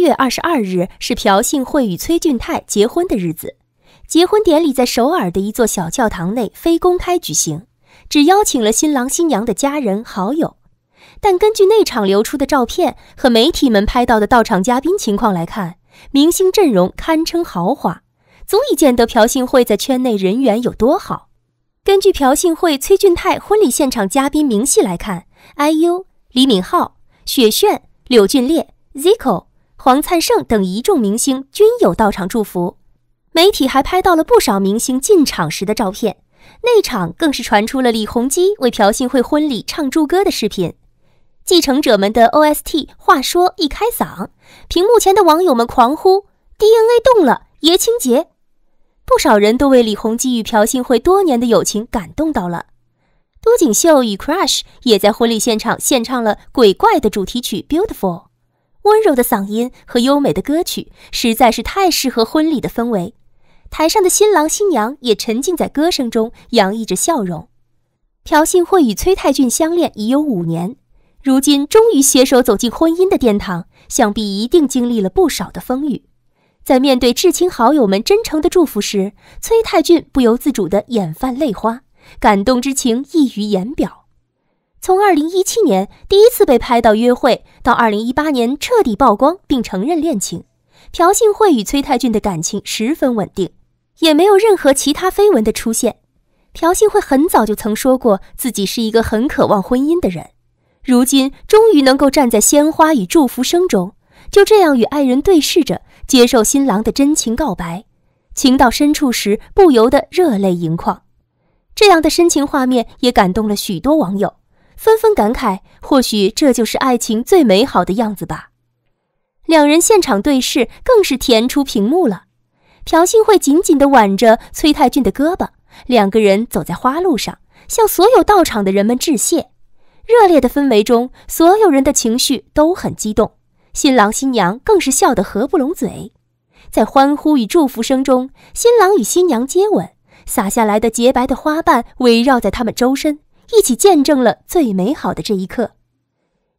月二十二日是朴信惠与崔俊泰结婚的日子，结婚典礼在首尔的一座小教堂内非公开举行，只邀请了新郎新娘的家人好友。但根据内场流出的照片和媒体们拍到的到场嘉宾情况来看，明星阵容堪称豪华，足以见得朴信惠在圈内人缘有多好。根据朴信惠、崔俊泰婚礼现场嘉宾明细来看，IU、李敏镐、雪炫、柳俊烈、Zico。黄灿盛等一众明星均有到场祝福，媒体还拍到了不少明星进场时的照片。内场更是传出了李弘基为朴信惠婚礼唱祝歌的视频。继承者们的 OST，话说一开嗓，屏幕前的网友们狂呼 “DNA 动了”，爷青结。不少人都为李弘基与朴信惠多年的友情感动到了。都锦秀与 Crush 也在婚礼现场献唱了《鬼怪》的主题曲《Beautiful》。温柔的嗓音和优美的歌曲实在是太适合婚礼的氛围，台上的新郎新娘也沉浸在歌声中，洋溢着笑容。朴信惠与崔泰俊相恋已有五年，如今终于携手走进婚姻的殿堂，想必一定经历了不少的风雨。在面对至亲好友们真诚的祝福时，崔泰俊不由自主的眼泛泪花，感动之情溢于言表。从二零一七年第一次被拍到约会，到二零一八年彻底曝光并承认恋情，朴信惠与崔泰俊的感情十分稳定，也没有任何其他绯闻的出现。朴信惠很早就曾说过自己是一个很渴望婚姻的人，如今终于能够站在鲜花与祝福声中，就这样与爱人对视着，接受新郎的真情告白，情到深处时不由得热泪盈眶。这样的深情画面也感动了许多网友。纷纷感慨，或许这就是爱情最美好的样子吧。两人现场对视，更是甜出屏幕了。朴信惠紧紧地挽着崔泰俊的胳膊，两个人走在花路上，向所有到场的人们致谢。热烈的氛围中，所有人的情绪都很激动，新郎新娘更是笑得合不拢嘴。在欢呼与祝福声中，新郎与新娘接吻，洒下来的洁白的花瓣围绕在他们周身。一起见证了最美好的这一刻，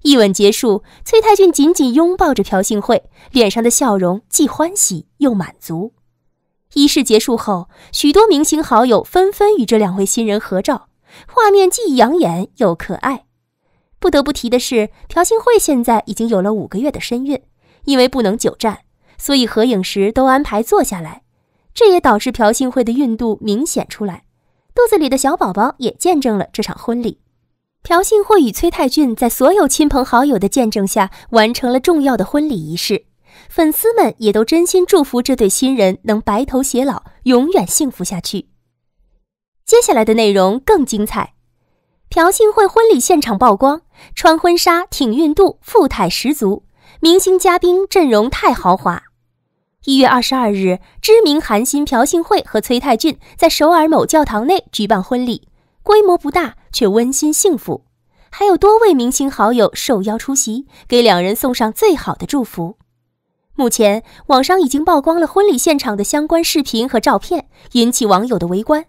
一吻结束，崔太俊紧紧拥抱着朴信惠，脸上的笑容既欢喜又满足。仪式结束后，许多明星好友纷纷与这两位新人合照，画面既养眼又可爱。不得不提的是，朴信惠现在已经有了五个月的身孕，因为不能久站，所以合影时都安排坐下来，这也导致朴信惠的孕肚明显出来。肚子里的小宝宝也见证了这场婚礼。朴信惠与崔泰俊在所有亲朋好友的见证下，完成了重要的婚礼仪式。粉丝们也都真心祝福这对新人能白头偕老，永远幸福下去。接下来的内容更精彩。朴信惠婚礼现场曝光，穿婚纱挺孕肚，富态十足。明星嘉宾阵容太豪华。一月二十二日，知名韩星朴信惠和崔泰俊在首尔某教堂内举办婚礼，规模不大，却温馨幸福。还有多位明星好友受邀出席，给两人送上最好的祝福。目前，网上已经曝光了婚礼现场的相关视频和照片，引起网友的围观。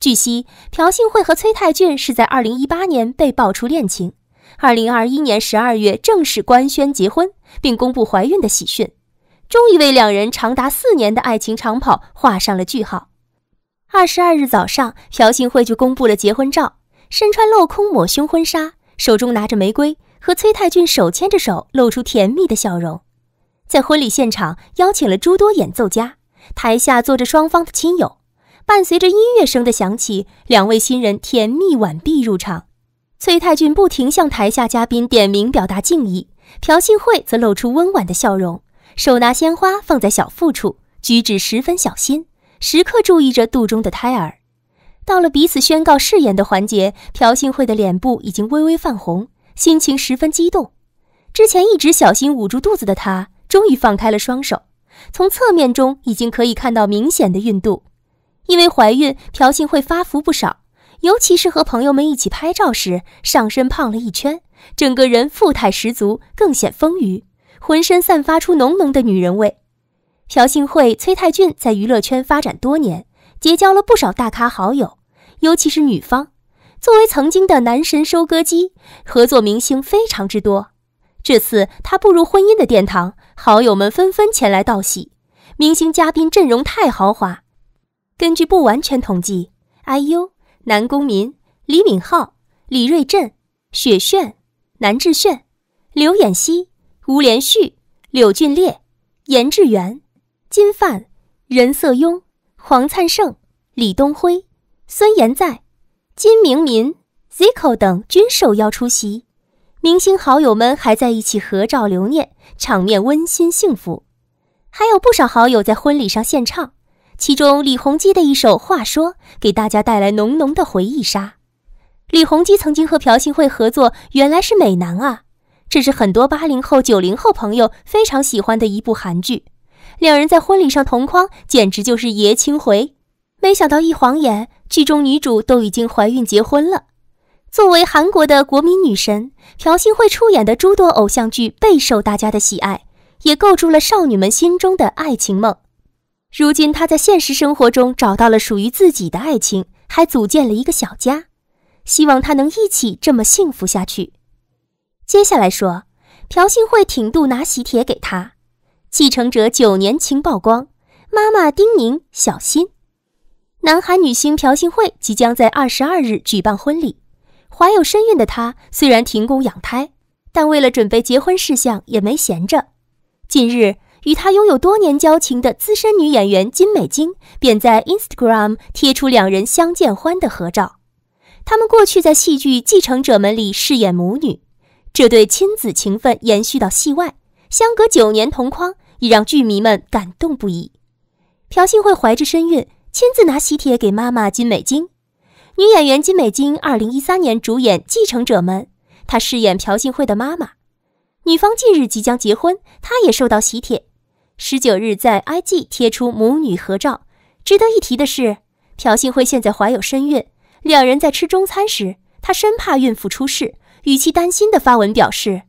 据悉，朴信惠和崔泰俊是在二零一八年被爆出恋情，二零二一年十二月正式官宣结婚，并公布怀孕的喜讯。终于为两人长达四年的爱情长跑画上了句号。二十二日早上，朴信惠就公布了结婚照，身穿镂空抹胸婚纱，手中拿着玫瑰，和崔泰俊手牵着手，露出甜蜜的笑容。在婚礼现场，邀请了诸多演奏家，台下坐着双方的亲友。伴随着音乐声的响起，两位新人甜蜜挽臂入场。崔泰俊不停向台下嘉宾点名表达敬意，朴信惠则露出温婉的笑容。手拿鲜花放在小腹处，举止十分小心，时刻注意着肚中的胎儿。到了彼此宣告誓言的环节，朴信惠的脸部已经微微泛红，心情十分激动。之前一直小心捂住肚子的她，终于放开了双手。从侧面中已经可以看到明显的孕肚。因为怀孕，朴信惠发福不少，尤其是和朋友们一起拍照时，上身胖了一圈，整个人富态十足，更显丰腴。浑身散发出浓浓的女人味。朴信惠、崔泰俊在娱乐圈发展多年，结交了不少大咖好友，尤其是女方，作为曾经的男神收割机，合作明星非常之多。这次他步入婚姻的殿堂，好友们纷纷前来道喜。明星嘉宾阵容太豪华。根据不完全统计，IU、南宫民、李敏镐、李瑞镇、雪炫、南智炫、刘演锡。吴连旭、柳俊烈、严志源、金范、任瑟雍、黄灿盛、李东辉、孙延在、金明民、Zico 等均受邀出席。明星好友们还在一起合照留念，场面温馨幸福。还有不少好友在婚礼上献唱，其中李弘基的一首《话说》给大家带来浓浓的回忆杀。李弘基曾经和朴信惠合作，原来是美男啊！这是很多八零后、九零后朋友非常喜欢的一部韩剧，两人在婚礼上同框，简直就是爷青回。没想到一晃眼，剧中女主都已经怀孕结婚了。作为韩国的国民女神，朴信惠出演的诸多偶像剧备受大家的喜爱，也构筑了少女们心中的爱情梦。如今她在现实生活中找到了属于自己的爱情，还组建了一个小家，希望她能一起这么幸福下去。接下来说，朴信惠挺肚拿喜帖给他，《继承者》九年情曝光，妈妈叮咛小心。南韩女星朴信惠即将在二十二日举办婚礼，怀有身孕的她虽然停工养胎，但为了准备结婚事项也没闲着。近日，与她拥有多年交情的资深女演员金美京便在 Instagram 贴出两人相见欢的合照，他们过去在戏剧《继承者们》里饰演母女。这对亲子情分延续到戏外，相隔九年同框，已让剧迷们感动不已。朴信惠怀着身孕，亲自拿喜帖给妈妈金美京。女演员金美京，二零一三年主演《继承者们》，她饰演朴信惠的妈妈。女方近日即将结婚，她也收到喜帖。十九日在 IG 贴出母女合照。值得一提的是，朴信惠现在怀有身孕，两人在吃中餐时，她生怕孕妇出事。语气担心的发文表示：“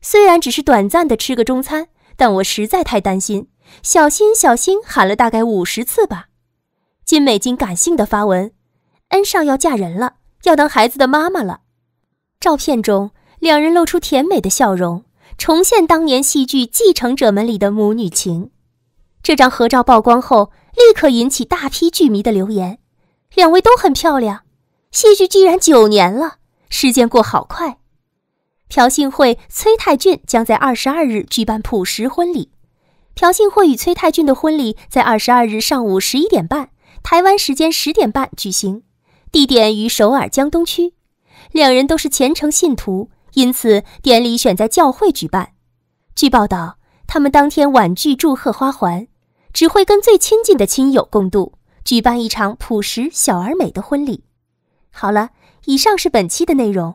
虽然只是短暂的吃个中餐，但我实在太担心。”小心小心喊了大概五十次吧。金美京感性的发文：“恩尚要嫁人了，要当孩子的妈妈了。”照片中两人露出甜美的笑容，重现当年戏剧《继承者们》里的母女情。这张合照曝光后，立刻引起大批剧迷的留言：“两位都很漂亮，戏剧居然九年了，时间过好快。”朴信惠、崔泰俊将在二十二日举办朴实婚礼。朴信惠与崔泰俊的婚礼在二十二日上午十一点半（台湾时间十点半）举行，地点于首尔江东区。两人都是虔诚信徒，因此典礼选在教会举办。据报道，他们当天婉拒祝贺花环，只会跟最亲近的亲友共度，举办一场朴实小而美的婚礼。好了，以上是本期的内容。